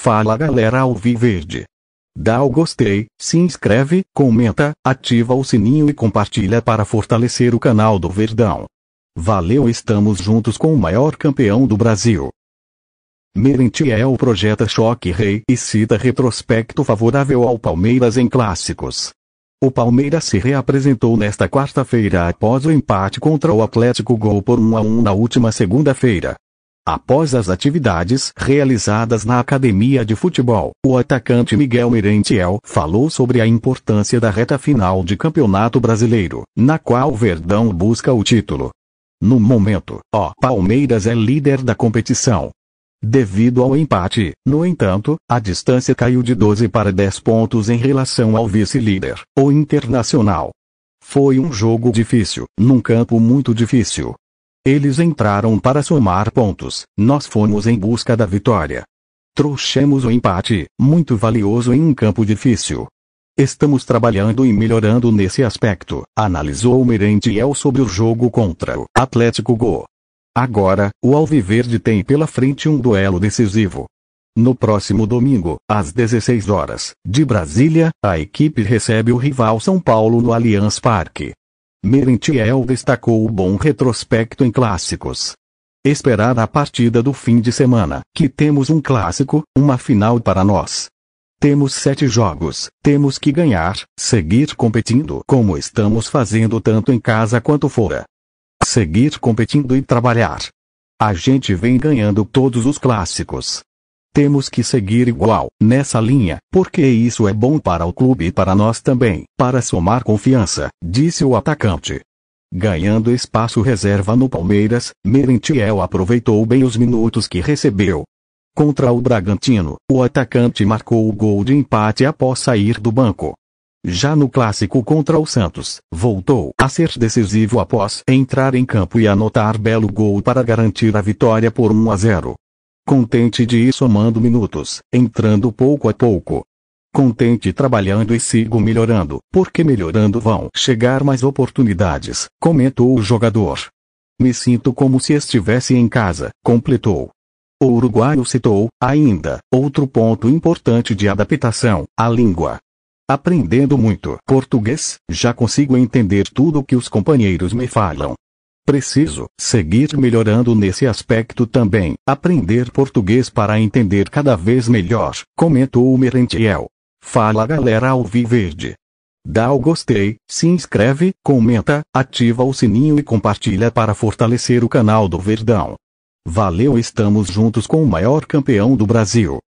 Fala galera Viverde. Dá o gostei, se inscreve, comenta, ativa o sininho e compartilha para fortalecer o canal do Verdão. Valeu, estamos juntos com o maior campeão do Brasil. Merentiel é projeta choque rei e cita retrospecto favorável ao Palmeiras em clássicos. O Palmeiras se reapresentou nesta quarta-feira após o empate contra o Atlético Gol por 1 a 1 na última segunda-feira. Após as atividades realizadas na academia de futebol, o atacante Miguel Merentiel falou sobre a importância da reta final de Campeonato Brasileiro, na qual o Verdão busca o título. No momento, o Palmeiras é líder da competição. Devido ao empate, no entanto, a distância caiu de 12 para 10 pontos em relação ao vice-líder, o Internacional. Foi um jogo difícil, num campo muito difícil, eles entraram para somar pontos, nós fomos em busca da vitória. Trouxemos o empate, muito valioso em um campo difícil. Estamos trabalhando e melhorando nesse aspecto, analisou o Merentiel sobre o jogo contra o Atlético Go. Agora, o Alviverde tem pela frente um duelo decisivo. No próximo domingo, às 16 horas, de Brasília, a equipe recebe o rival São Paulo no Allianz Parque. Merentiel destacou o bom retrospecto em clássicos. Esperar a partida do fim de semana, que temos um clássico, uma final para nós. Temos sete jogos, temos que ganhar, seguir competindo como estamos fazendo tanto em casa quanto fora. Seguir competindo e trabalhar. A gente vem ganhando todos os clássicos. Temos que seguir igual nessa linha, porque isso é bom para o clube e para nós também, para somar confiança, disse o atacante. Ganhando espaço reserva no Palmeiras, Merentiel aproveitou bem os minutos que recebeu. Contra o Bragantino, o atacante marcou o gol de empate após sair do banco. Já no clássico contra o Santos, voltou a ser decisivo após entrar em campo e anotar belo gol para garantir a vitória por 1 a 0. Contente de ir somando minutos, entrando pouco a pouco. Contente trabalhando e sigo melhorando, porque melhorando vão chegar mais oportunidades, comentou o jogador. Me sinto como se estivesse em casa, completou. O uruguaio citou, ainda, outro ponto importante de adaptação, a língua. Aprendendo muito português, já consigo entender tudo o que os companheiros me falam, Preciso seguir melhorando nesse aspecto também, aprender português para entender cada vez melhor, comentou o Merentiel. Fala galera Alviverde. Dá o gostei, se inscreve, comenta, ativa o sininho e compartilha para fortalecer o canal do Verdão. Valeu, estamos juntos com o maior campeão do Brasil.